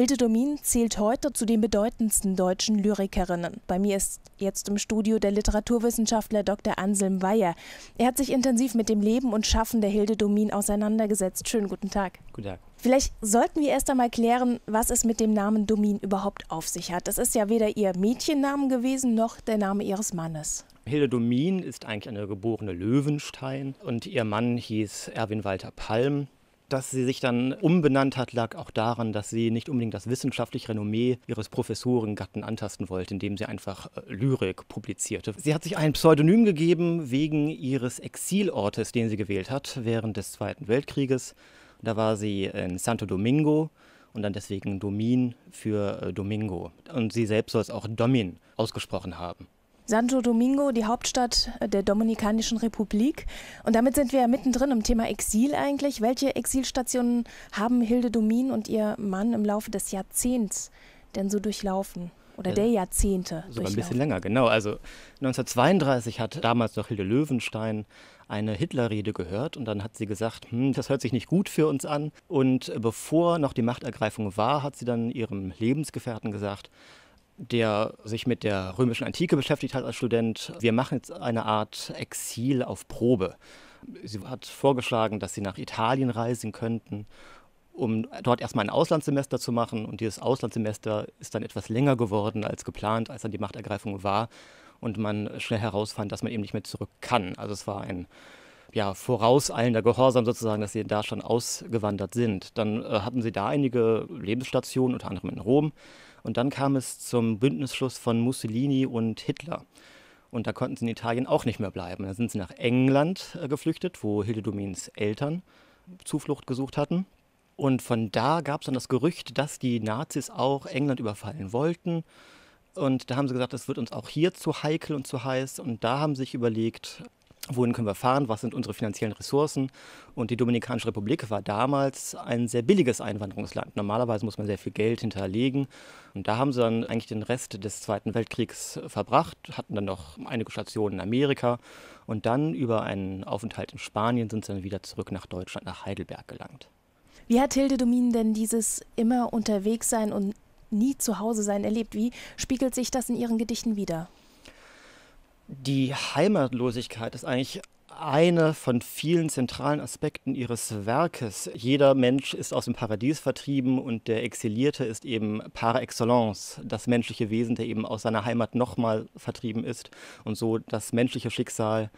Hilde Domin zählt heute zu den bedeutendsten deutschen Lyrikerinnen. Bei mir ist jetzt im Studio der Literaturwissenschaftler Dr. Anselm Weyer. Er hat sich intensiv mit dem Leben und Schaffen der Hilde Domin auseinandergesetzt. Schönen guten Tag. Guten Tag. Vielleicht sollten wir erst einmal klären, was es mit dem Namen Domin überhaupt auf sich hat. Das ist ja weder ihr Mädchennamen gewesen noch der Name ihres Mannes. Hilde Domin ist eigentlich eine geborene Löwenstein und ihr Mann hieß Erwin Walter Palm. Dass sie sich dann umbenannt hat, lag auch daran, dass sie nicht unbedingt das wissenschaftliche Renommee ihres Professorengatten antasten wollte, indem sie einfach äh, Lyrik publizierte. Sie hat sich ein Pseudonym gegeben wegen ihres Exilortes, den sie gewählt hat während des Zweiten Weltkrieges. Da war sie in Santo Domingo und dann deswegen Domin für äh, Domingo. Und sie selbst soll es auch Domin ausgesprochen haben. Santo Domingo, die Hauptstadt äh, der Dominikanischen Republik. Und damit sind wir ja mittendrin im Thema Exil eigentlich. Welche Exilstationen haben Hilde Domin und ihr Mann im Laufe des Jahrzehnts denn so durchlaufen? Oder äh, der Jahrzehnte. Sogar ein bisschen länger, genau. Also 1932 hat damals noch Hilde Löwenstein eine Hitlerrede gehört und dann hat sie gesagt, hm, das hört sich nicht gut für uns an. Und äh, bevor noch die Machtergreifung war, hat sie dann ihrem Lebensgefährten gesagt, der sich mit der römischen Antike beschäftigt hat als Student. Wir machen jetzt eine Art Exil auf Probe. Sie hat vorgeschlagen, dass sie nach Italien reisen könnten, um dort erstmal ein Auslandssemester zu machen. Und dieses Auslandssemester ist dann etwas länger geworden als geplant, als dann die Machtergreifung war und man schnell herausfand, dass man eben nicht mehr zurück kann. Also es war ein ja, vorauseilender Gehorsam sozusagen, dass sie da schon ausgewandert sind. Dann äh, hatten sie da einige Lebensstationen, unter anderem in Rom. Und dann kam es zum Bündnisschluss von Mussolini und Hitler. Und da konnten sie in Italien auch nicht mehr bleiben. Dann sind sie nach England äh, geflüchtet, wo Hildedomins Eltern Zuflucht gesucht hatten. Und von da gab es dann das Gerücht, dass die Nazis auch England überfallen wollten. Und da haben sie gesagt, es wird uns auch hier zu heikel und zu heiß. Und da haben sie sich überlegt, wohin können wir fahren, was sind unsere finanziellen Ressourcen. Und die Dominikanische Republik war damals ein sehr billiges Einwanderungsland. Normalerweise muss man sehr viel Geld hinterlegen. Und da haben sie dann eigentlich den Rest des Zweiten Weltkriegs verbracht, hatten dann noch einige Stationen in Amerika. Und dann über einen Aufenthalt in Spanien sind sie dann wieder zurück nach Deutschland, nach Heidelberg gelangt. Wie hat Hilde Domin denn dieses immer unterwegs sein und nie zu Hause sein erlebt? Wie spiegelt sich das in ihren Gedichten wieder? Die Heimatlosigkeit ist eigentlich einer von vielen zentralen Aspekten ihres Werkes. Jeder Mensch ist aus dem Paradies vertrieben und der Exilierte ist eben par excellence das menschliche Wesen, der eben aus seiner Heimat nochmal vertrieben ist und so das menschliche Schicksal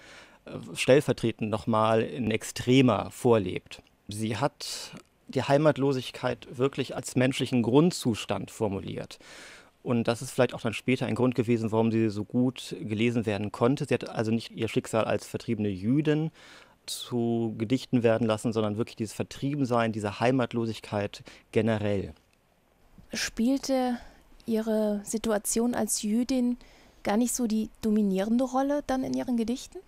äh, stellvertretend nochmal in extremer vorlebt. Sie hat die Heimatlosigkeit wirklich als menschlichen Grundzustand formuliert. Und das ist vielleicht auch dann später ein Grund gewesen, warum sie so gut gelesen werden konnte. Sie hat also nicht ihr Schicksal als vertriebene Jüdin zu Gedichten werden lassen, sondern wirklich dieses Vertriebensein, diese Heimatlosigkeit generell. Spielte ihre Situation als Jüdin gar nicht so die dominierende Rolle dann in ihren Gedichten?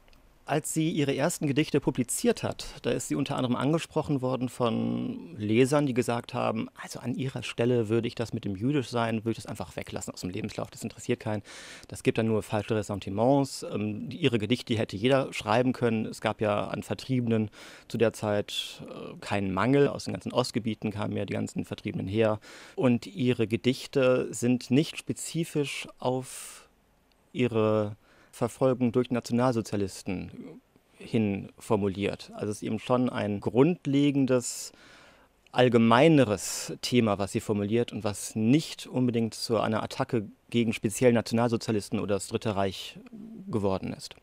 als sie ihre ersten Gedichte publiziert hat, da ist sie unter anderem angesprochen worden von Lesern, die gesagt haben, also an ihrer Stelle würde ich das mit dem Jüdisch sein, würde ich das einfach weglassen aus dem Lebenslauf, das interessiert keinen. Das gibt dann nur falsche Ressentiments. Ähm, ihre Gedichte die hätte jeder schreiben können. Es gab ja an Vertriebenen zu der Zeit äh, keinen Mangel. Aus den ganzen Ostgebieten kamen ja die ganzen Vertriebenen her. Und ihre Gedichte sind nicht spezifisch auf ihre Verfolgung durch Nationalsozialisten hin formuliert. Also es ist eben schon ein grundlegendes, allgemeineres Thema, was sie formuliert und was nicht unbedingt zu einer Attacke gegen speziell Nationalsozialisten oder das Dritte Reich geworden ist.